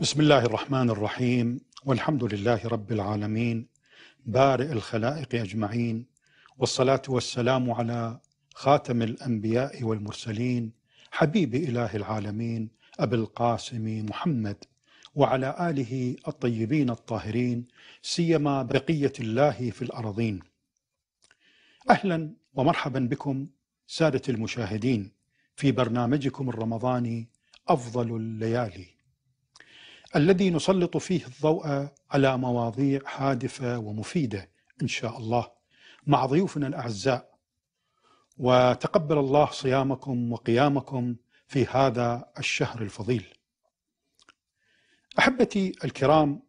بسم الله الرحمن الرحيم والحمد لله رب العالمين بارئ الخلائق اجمعين والصلاه والسلام على خاتم الانبياء والمرسلين حبيب اله العالمين ابي القاسم محمد وعلى اله الطيبين الطاهرين سيما بقيه الله في الارضين. اهلا ومرحبا بكم ساده المشاهدين في برنامجكم الرمضاني أفضل الليالي الذي نسلط فيه الضوء على مواضيع هادفة ومفيدة إن شاء الله مع ضيوفنا الأعزاء وتقبل الله صيامكم وقيامكم في هذا الشهر الفضيل أحبتي الكرام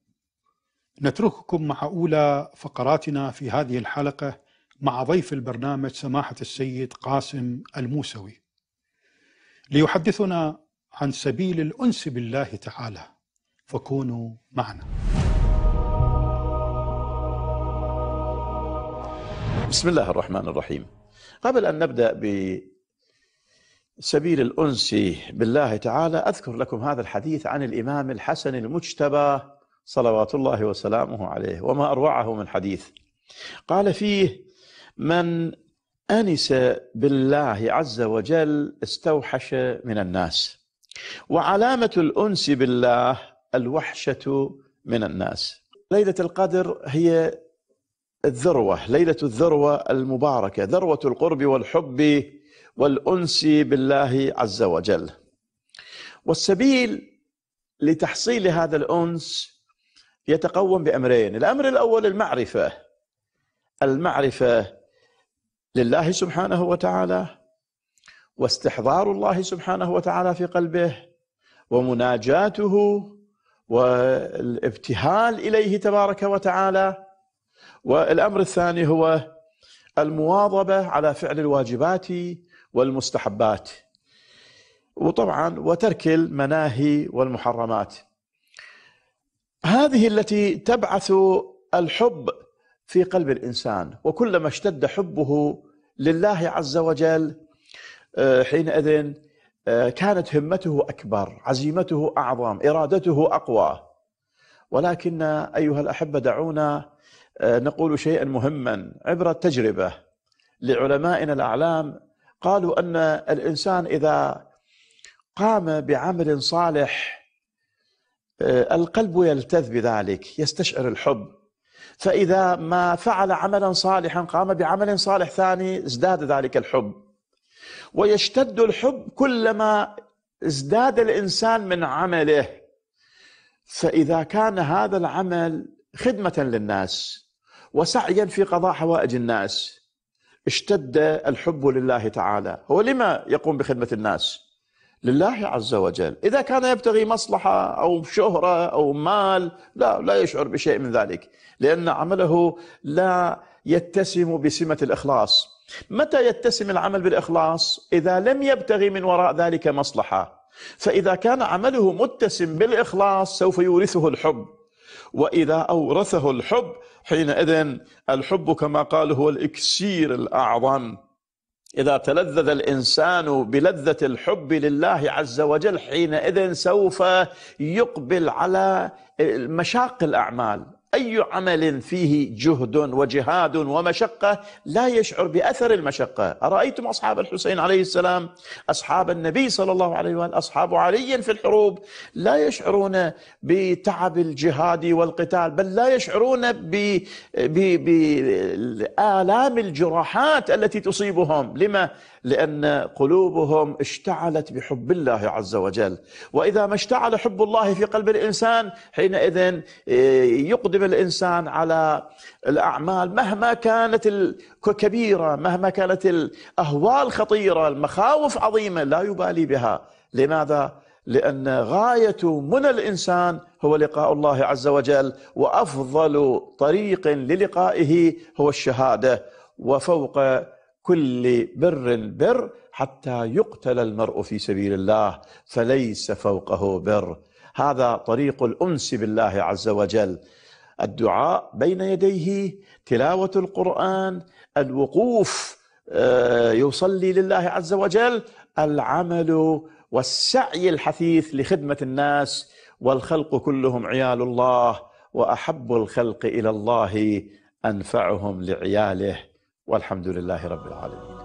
نترككم مع أولى فقراتنا في هذه الحلقة مع ضيف البرنامج سماحة السيد قاسم الموسوي ليحدثنا عن سبيل الأنس بالله تعالى فكونوا معنا بسم الله الرحمن الرحيم قبل أن نبدأ بسبيل الأنس بالله تعالى أذكر لكم هذا الحديث عن الإمام الحسن المجتبى صلوات الله وسلامه عليه وما أروعه من حديث قال فيه من أنس بالله عز وجل استوحش من الناس وعلامه الانس بالله الوحشه من الناس ليله القدر هي الذروه ليله الذروه المباركه ذروه القرب والحب والانس بالله عز وجل والسبيل لتحصيل هذا الانس يتقوم بامرين الامر الاول المعرفه المعرفه لله سبحانه وتعالى واستحضار الله سبحانه وتعالى في قلبه ومناجاته والابتهال اليه تبارك وتعالى والامر الثاني هو المواظبه على فعل الواجبات والمستحبات وطبعا وترك المناهي والمحرمات هذه التي تبعث الحب في قلب الانسان وكلما اشتد حبه لله عز وجل آه، حينئذ آه، كانت همته اكبر، عزيمته اعظم، ارادته اقوى. ولكن ايها الاحبه دعونا آه، نقول شيئا مهما عبر التجربه لعلمائنا الاعلام قالوا ان الانسان اذا قام بعمل صالح القلب يلتذ بذلك، يستشعر الحب. فاذا ما فعل عملا صالحا قام بعمل صالح ثاني ازداد ذلك الحب. ويشتد الحب كلما ازداد الانسان من عمله فاذا كان هذا العمل خدمه للناس وسعيا في قضاء حوائج الناس اشتد الحب لله تعالى هو لما يقوم بخدمه الناس لله عز وجل إذا كان يبتغي مصلحة أو شهرة أو مال لا لا يشعر بشيء من ذلك لأن عمله لا يتسم بسمة الإخلاص متى يتسم العمل بالإخلاص؟ إذا لم يبتغي من وراء ذلك مصلحة فإذا كان عمله متسم بالإخلاص سوف يورثه الحب وإذا أورثه الحب حينئذ الحب كما قال هو الإكسير الأعظم إذا تلذذ الإنسان بلذة الحب لله عز وجل حينئذ سوف يقبل على مشاق الأعمال اي عمل فيه جهد وجهاد ومشقه لا يشعر باثر المشقه، ارايتم اصحاب الحسين عليه السلام، اصحاب النبي صلى الله عليه واله، اصحاب علي في الحروب لا يشعرون بتعب الجهاد والقتال، بل لا يشعرون بالام الجراحات التي تصيبهم، لما؟ لأن قلوبهم اشتعلت بحب الله عز وجل وإذا ما اشتعل حب الله في قلب الإنسان حينئذ آه، يقدم الإنسان على الأعمال مهما كانت كبيرة مهما كانت الأهوال خطيرة المخاوف عظيمة لا يبالي بها لماذا؟ لأن غاية منى الإنسان هو لقاء الله عز وجل وأفضل طريق للقائه هو الشهادة وفوق كل بر بر حتى يقتل المرء في سبيل الله فليس فوقه بر هذا طريق الانس بالله عز وجل الدعاء بين يديه تلاوه القران الوقوف آه، يصلي لله عز وجل العمل والسعي الحثيث لخدمه الناس والخلق كلهم عيال الله واحب الخلق الى الله انفعهم لعياله والحمد لله رب العالمين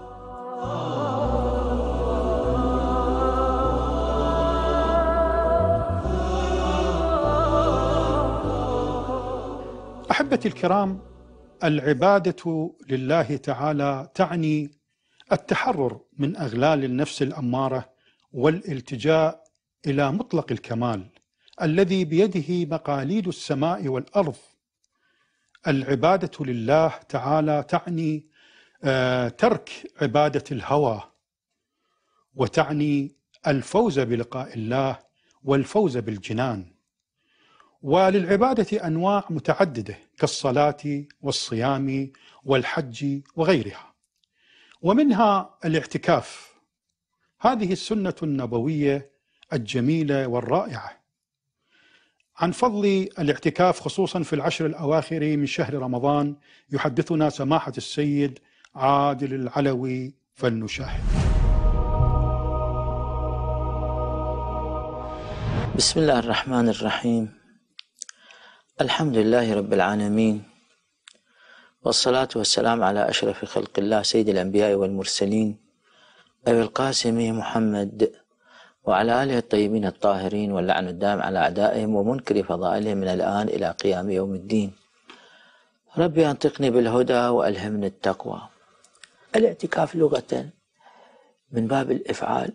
احبتي الكرام العباده لله تعالى تعني التحرر من اغلال النفس الاماره والالتجاء الى مطلق الكمال الذي بيده مقاليد السماء والارض العباده لله تعالى تعني آه، ترك عباده الهوى وتعني الفوز بلقاء الله والفوز بالجنان وللعباده انواع متعدده كالصلاه والصيام والحج وغيرها ومنها الاعتكاف هذه السنه النبويه الجميله والرائعه عن فضل الاعتكاف خصوصا في العشر الاواخر من شهر رمضان يحدثنا سماحه السيد عادل العلوي فلنشاهد بسم الله الرحمن الرحيم الحمد لله رب العالمين والصلاة والسلام على أشرف خلق الله سيد الأنبياء والمرسلين أبي القاسم محمد وعلى آله الطيبين الطاهرين واللعن الدائم على أعدائهم ومنكر فضائلهم من الآن إلى قيام يوم الدين ربي أنطقني بالهدى وألهمني التقوى الاعتكاف لغة من باب الإفعال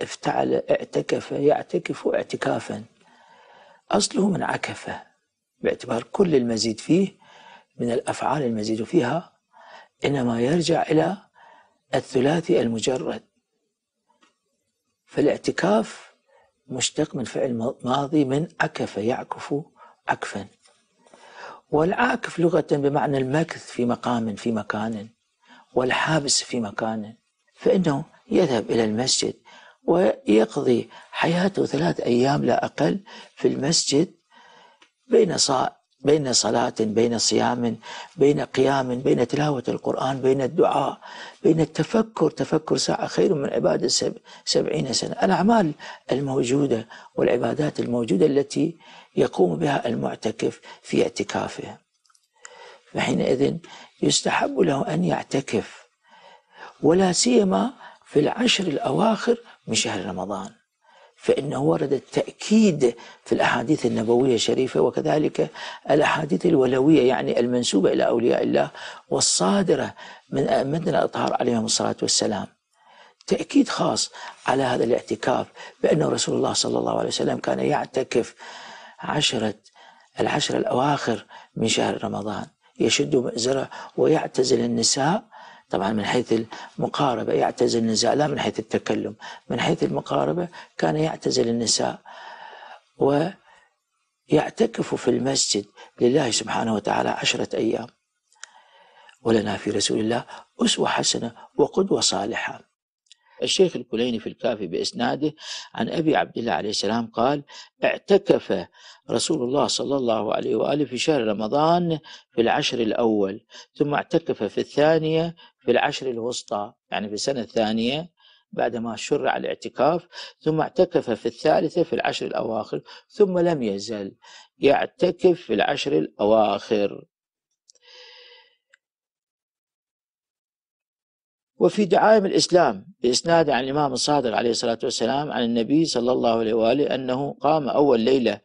افتعل اعتكف يعتكف اعتكافا أصله من عكفة باعتبار كل المزيد فيه من الأفعال المزيد فيها إنما يرجع إلى الثلاثي المجرد فالاعتكاف مشتق من فعل ماضي من عكف يعكف عكفا والعاكف لغة بمعنى المكث في مقام في مكان والحابس في مكانه فإنه يذهب إلى المسجد ويقضي حياته ثلاث أيام لا أقل في المسجد بين صاع بين صلاة بين صيام بين قيام بين تلاوة القرآن بين الدعاء بين التفكر تفكر ساعة خير من عبادة سب سبعين سنة الأعمال الموجودة والعبادات الموجودة التي يقوم بها المعتكف في اعتكافه فحينئذ يستحب له أن يعتكف ولا سيما في العشر الأواخر من شهر رمضان فإنه ورد التأكيد في الأحاديث النبوية الشريفة وكذلك الأحاديث الولوية يعني المنسوبة إلى أولياء الله والصادرة من أئمتنا الأطهار عليهم الصلاة والسلام تأكيد خاص على هذا الاعتكاف بأن رسول الله صلى الله عليه وسلم كان يعتكف عشرة العشر الأواخر من شهر رمضان يشد مأزره ويعتزل النساء طبعا من حيث المقاربة يعتزل النساء لا من حيث التكلم من حيث المقاربة كان يعتزل النساء ويعتكف في المسجد لله سبحانه وتعالى عشرة أيام ولنا في رسول الله أسوة حسنة وقدوة صالحة الشيخ الكليني في الكافي بإسناده عن أبي عبد الله عليه السلام قال اعتكف رسول الله صلى الله عليه وآله في شهر رمضان في العشر الأول ثم اعتكف في الثانية في العشر الوسطى يعني في السنة الثانية بعدما شرع الاعتكاف ثم اعتكف في الثالثة في العشر الأواخر ثم لم يزل يعتكف في العشر الأواخر وفي دعائم الإسلام بإسناد عن الإمام الصادق عليه الصلاة والسلام عن النبي صلى الله عليه وآله أنه قام أول ليلة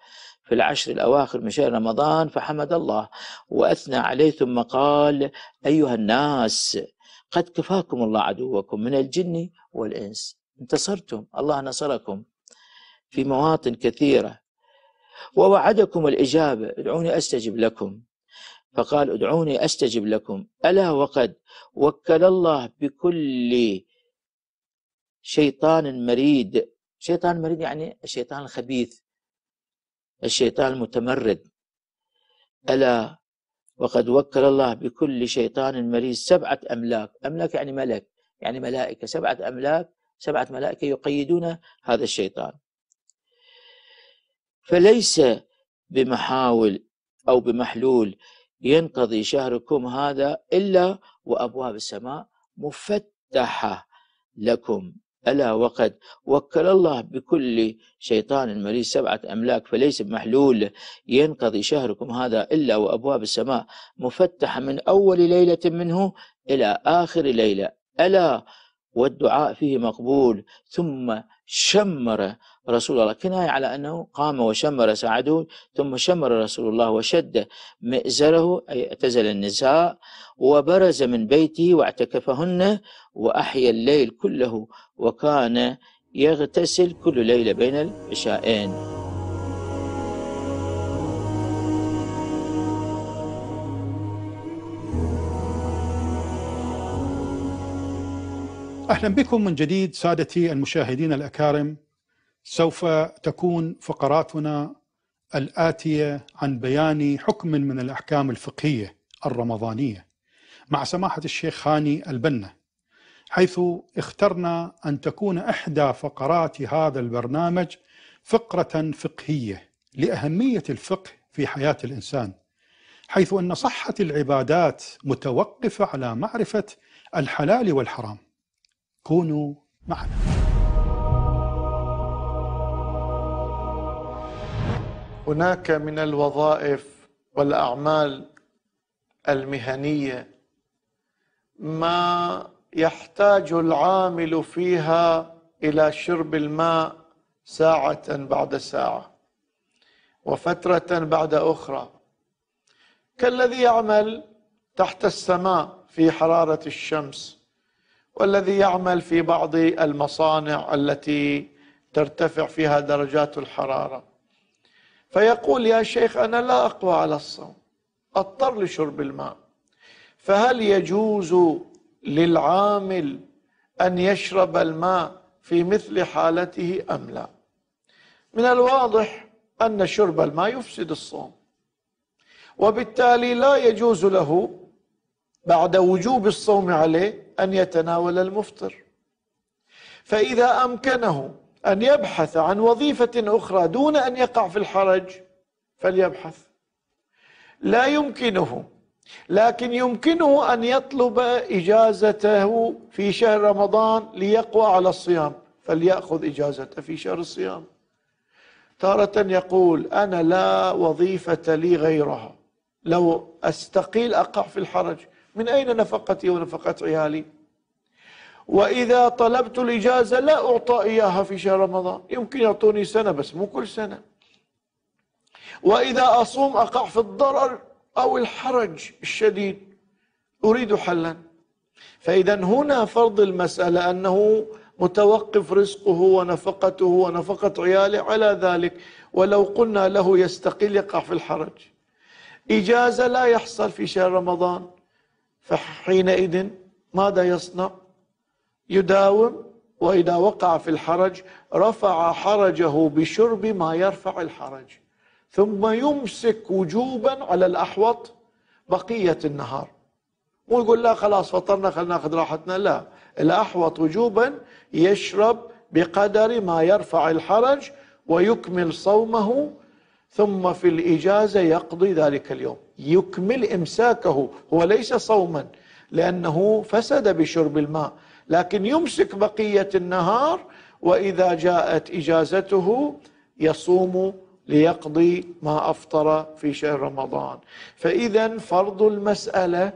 في العشر الأواخر من شهر رمضان فحمد الله وأثنى عليه ثم قال أيها الناس قد كفاكم الله عدوكم من الجن والإنس انتصرتم الله نصركم في مواطن كثيرة ووعدكم الإجابة ادعوني أستجب لكم فقال ادعوني استجب لكم الا وقد وكل الله بكل شيطان مريد شيطان مريد يعني الشيطان الخبيث الشيطان المتمرد الا وقد وكل الله بكل شيطان مريد سبعه املاك املاك يعني ملك يعني ملائكه سبعه املاك سبعه ملائكه يقيدون هذا الشيطان فليس بمحاول او بمحلول ينقضي شهركم هذا إلا وأبواب السماء مفتحة لكم ألا وقد وكل الله بكل شيطان مريض سبعة أملاك فليس بمحلول ينقضي شهركم هذا إلا وأبواب السماء مفتحة من أول ليلة منه إلى آخر ليلة ألا والدعاء فيه مقبول ثم شمر رسول الله كناية على أنه قام وشمر ساعده ثم شمر رسول الله وشد مئزره أي اعتزل النساء وبرز من بيته واعتكفهن وأحيا الليل كله وكان يغتسل كل ليلة بين العشاءين اهلا بكم من جديد سادتي المشاهدين الاكارم سوف تكون فقراتنا الاتيه عن بيان حكم من الاحكام الفقهيه الرمضانيه مع سماحه الشيخ هاني البنا حيث اخترنا ان تكون احدى فقرات هذا البرنامج فقره فقهيه لاهميه الفقه في حياه الانسان حيث ان صحه العبادات متوقفه على معرفه الحلال والحرام كونوا معنا هناك من الوظائف والاعمال المهنيه ما يحتاج العامل فيها الى شرب الماء ساعه بعد ساعه وفتره بعد اخرى كالذي يعمل تحت السماء في حراره الشمس والذي يعمل في بعض المصانع التي ترتفع فيها درجات الحراره فيقول يا شيخ أنا لا أقوى على الصوم أضطر لشرب الماء فهل يجوز للعامل أن يشرب الماء في مثل حالته أم لا من الواضح أن شرب الماء يفسد الصوم وبالتالي لا يجوز له بعد وجوب الصوم عليه أن يتناول المفطر فإذا أمكنه أن يبحث عن وظيفة أخرى دون أن يقع في الحرج فليبحث لا يمكنه لكن يمكنه أن يطلب إجازته في شهر رمضان ليقوى على الصيام فليأخذ إجازته في شهر الصيام تارة يقول أنا لا وظيفة لي غيرها لو أستقيل أقع في الحرج من أين نفقتي ونفقة عيالي وإذا طلبت الإجازة لا أعطى إياها في شهر رمضان يمكن يعطوني سنة بس مو كل سنة وإذا أصوم أقع في الضرر أو الحرج الشديد أريد حلا فإذا هنا فرض المسألة أنه متوقف رزقه ونفقته ونفقة عياله على ذلك ولو قلنا له يستقل يقع في الحرج إجازة لا يحصل في شهر رمضان فحينئذ ماذا يصنع يداوم وإذا وقع في الحرج رفع حرجه بشرب ما يرفع الحرج ثم يمسك وجوبا على الأحوط بقية النهار مو يقول لا خلاص فطرنا خلينا ناخذ راحتنا لا الأحوط وجوبا يشرب بقدر ما يرفع الحرج ويكمل صومه ثم في الإجازة يقضي ذلك اليوم يكمل إمساكه هو ليس صوما لأنه فسد بشرب الماء لكن يمسك بقيه النهار واذا جاءت اجازته يصوم ليقضي ما افطر في شهر رمضان فاذا فرض المساله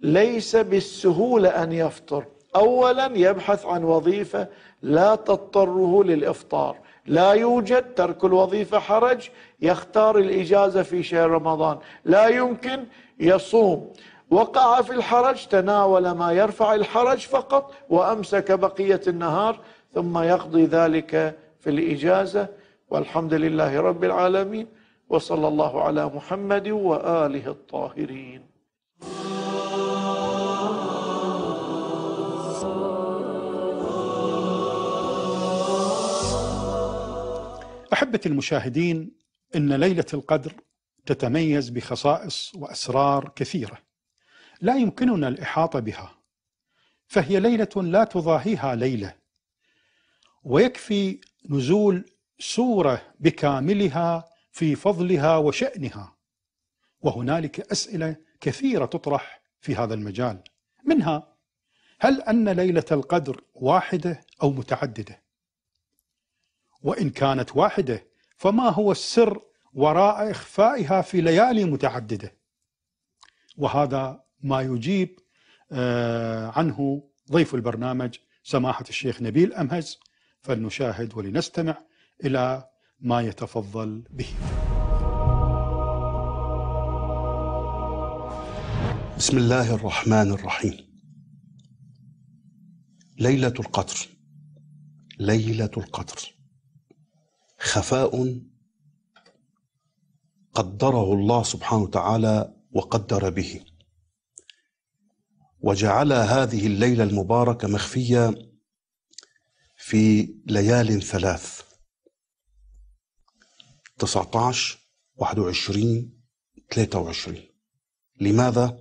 ليس بالسهوله ان يفطر اولا يبحث عن وظيفه لا تضطره للافطار لا يوجد ترك الوظيفه حرج يختار الاجازه في شهر رمضان لا يمكن يصوم وقع في الحرج تناول ما يرفع الحرج فقط وامسك بقيه النهار ثم يقضي ذلك في الاجازه والحمد لله رب العالمين وصلى الله على محمد واله الطاهرين احبتي المشاهدين ان ليله القدر تتميز بخصائص واسرار كثيره لا يمكننا الإحاطة بها فهي ليلة لا تضاهيها ليلة ويكفي نزول سورة بكاملها في فضلها وشأنها وهنالك أسئلة كثيرة تطرح في هذا المجال منها هل أن ليلة القدر واحدة أو متعددة؟ وإن كانت واحدة فما هو السر وراء إخفائها في ليالي متعددة؟ وهذا ما يجيب آه، عنه ضيف البرنامج سماحة الشيخ نبيل أمهز فلنشاهد ولنستمع إلى ما يتفضل به بسم الله الرحمن الرحيم ليلة القدر ليلة القدر خفاء قدره الله سبحانه وتعالى وقدر به وجعل هذه الليلة المباركة مخفية في ليال ثلاث 19 21 23 لماذا؟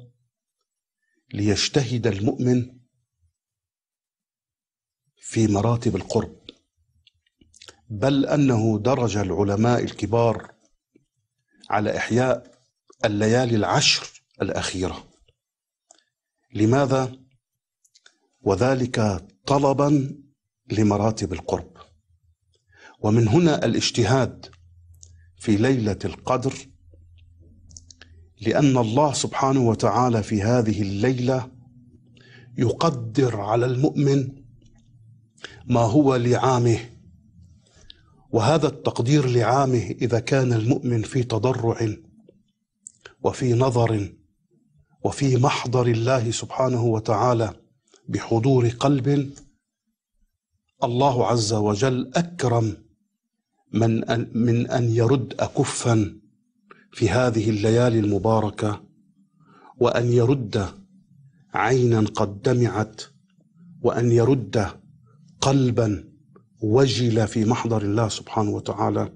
ليجتهد المؤمن في مراتب القرب بل انه درج العلماء الكبار على احياء الليالي العشر الاخيره لماذا؟ وذلك طلبا لمراتب القرب ومن هنا الاجتهاد في ليله القدر لان الله سبحانه وتعالى في هذه الليله يقدر على المؤمن ما هو لعامه وهذا التقدير لعامه اذا كان المؤمن في تضرع وفي نظر وفي محضر الله سبحانه وتعالى بحضور قلب الله عز وجل أكرم من أن من أن يرد أكفا في هذه الليالي المباركة وأن يرد عينا قد دمعت وأن يرد قلبا وجل في محضر الله سبحانه وتعالى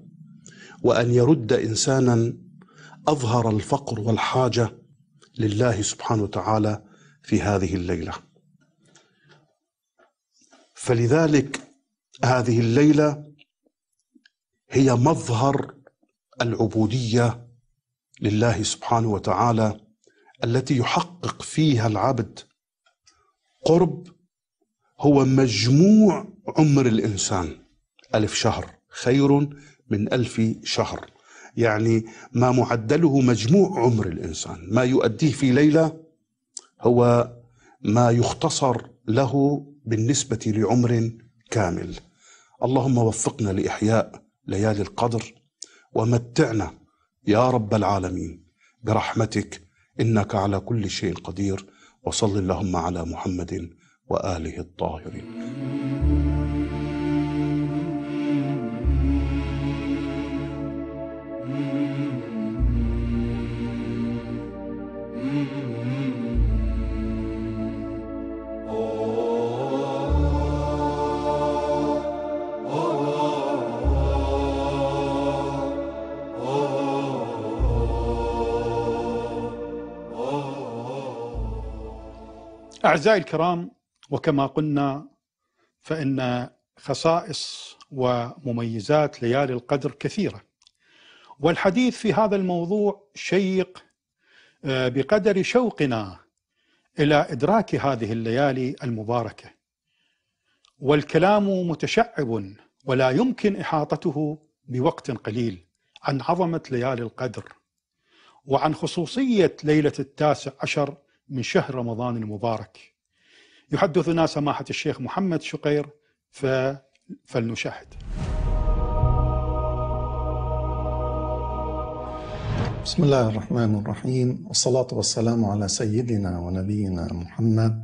وأن يرد إنسانا أظهر الفقر والحاجة لله سبحانه وتعالى في هذه الليله فلذلك هذه الليله هي مظهر العبوديه لله سبحانه وتعالى التي يحقق فيها العبد قرب هو مجموع عمر الانسان الف شهر خير من الف شهر يعني ما معدله مجموع عمر الانسان ما يؤديه في ليله هو ما يختصر له بالنسبه لعمر كامل اللهم وفقنا لاحياء ليالي القدر ومتعنا يا رب العالمين برحمتك انك على كل شيء قدير وصل اللهم على محمد واله الطاهرين أعزائي الكرام وكما قلنا فإن خصائص ومميزات ليالي القدر كثيرة والحديث في هذا الموضوع شيق آه، بقدر شوقنا إلى إدراك هذه الليالي المباركة والكلام متشعب ولا يمكن إحاطته بوقت قليل عن عظمة ليالي القدر وعن خصوصية ليلة التاسع عشر من شهر رمضان المبارك يحدثنا سماحة الشيخ محمد شقير ف... فلنشاهد بسم الله الرحمن الرحيم والصلاة والسلام على سيدنا ونبينا محمد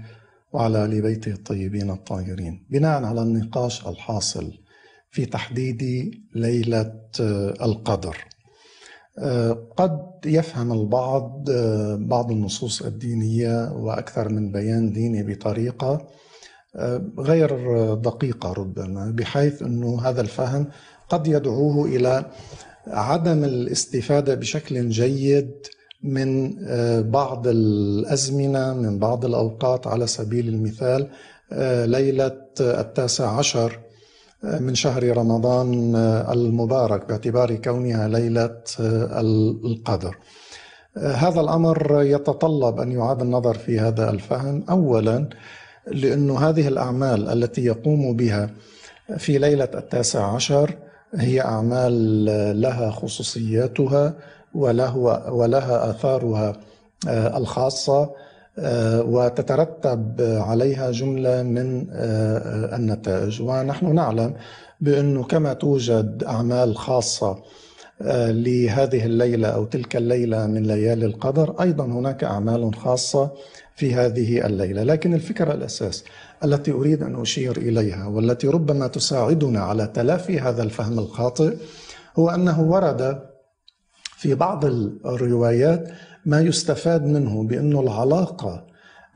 وعلى آل بيته الطيبين الطاهرين بناء على النقاش الحاصل في تحديد ليلة القدر آه، قد يفهم البعض آه، بعض النصوص الدينيه واكثر من بيان ديني بطريقه آه، غير دقيقه ربما بحيث انه هذا الفهم قد يدعوه الى عدم الاستفاده بشكل جيد من بعض الازمنه من بعض الاوقات على سبيل المثال ليله التاسع عشر من شهر رمضان آه، المبارك باعتبار كونها ليله آه، القدر. آه، هذا الامر يتطلب ان يعاد النظر في هذا الفهم اولا لأن هذه الاعمال التي يقوم بها في ليله التاسع عشر هي اعمال لها خصوصياتها وله ولها اثارها الخاصه آه، وتترتب عليها جمله من آه، النتائج ونحن نعلم بانه كما توجد اعمال خاصه آه، لهذه الليله او تلك الليله من ليالي القدر ايضا هناك اعمال خاصه في هذه الليله لكن الفكره الاساس التي اريد ان اشير اليها والتي ربما تساعدنا على تلافي هذا الفهم الخاطئ هو انه ورد في بعض الروايات ما يستفاد منه بأنه العلاقة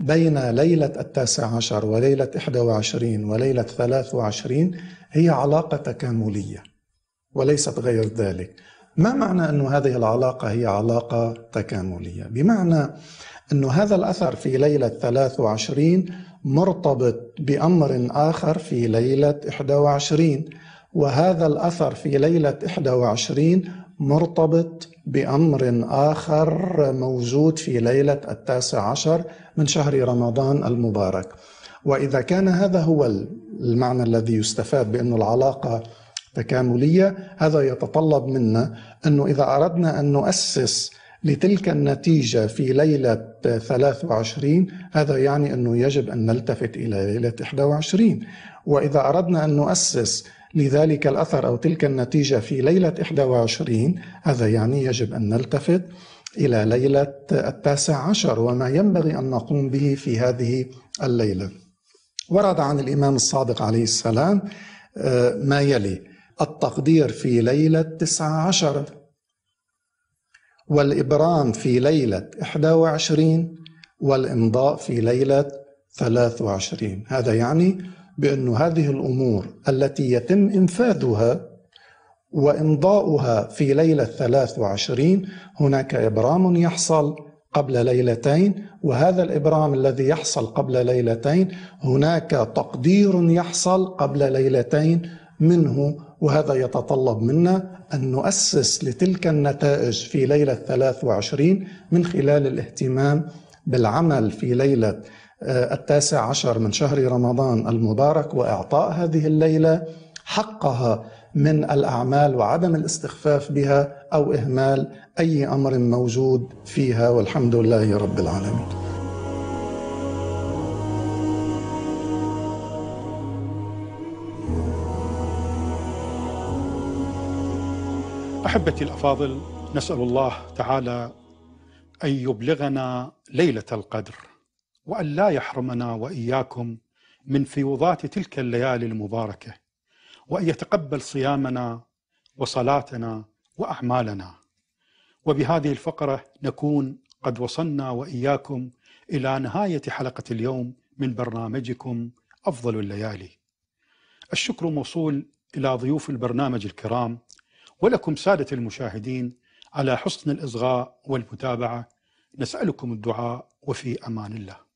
بين ليلة التاسع عشر وليلة 21 وليلة 23 هي علاقة تكاملية وليست غير ذلك ما معنى أن هذه العلاقة هي علاقة تكاملية؟ بمعنى أن هذا الأثر في ليلة 23 مرتبط بأمر آخر في ليلة 21 وهذا الأثر في ليلة 21 مرتبط بأمر آخر موجود في ليلة التاسع عشر من شهر رمضان المبارك وإذا كان هذا هو المعنى الذي يستفاد بأن العلاقة تكاملية هذا يتطلب منا أنه إذا أردنا أن نؤسس لتلك النتيجة في ليلة 23 هذا يعني أنه يجب أن نلتفت إلى ليلة 21 وإذا أردنا أن نؤسس لذلك الأثر أو تلك النتيجة في ليلة 21 هذا يعني يجب أن نلتفت إلى ليلة التاسع عشر وما ينبغي أن نقوم به في هذه الليلة ورد عن الإمام الصادق عليه السلام آه، ما يلي التقدير في ليلة تسعة عشر والإبرام في ليلة 21 والإمضاء في ليلة 23 هذا يعني بأن هذه الأمور التي يتم إنفاذها وإمضاؤها في ليلة 23 هناك إبرام يحصل قبل ليلتين وهذا الإبرام الذي يحصل قبل ليلتين هناك تقدير يحصل قبل ليلتين منه وهذا يتطلب منا أن نؤسس لتلك النتائج في ليلة 23 من خلال الاهتمام بالعمل في ليلة آه، التاسع عشر من شهر رمضان المبارك واعطاء هذه الليله حقها من الاعمال وعدم الاستخفاف بها او اهمال اي امر موجود فيها والحمد لله رب العالمين. احبتي الافاضل نسال الله تعالى ان يبلغنا ليله القدر. وأن لا يحرمنا وإياكم من فيوضات تلك الليالي المباركة وأن يتقبل صيامنا وصلاتنا وأعمالنا وبهذه الفقرة نكون قد وصلنا وإياكم إلى نهاية حلقة اليوم من برنامجكم أفضل الليالي الشكر موصول إلى ضيوف البرنامج الكرام ولكم سادة المشاهدين على حسن الإصغاء والمتابعة نسألكم الدعاء وفي أمان الله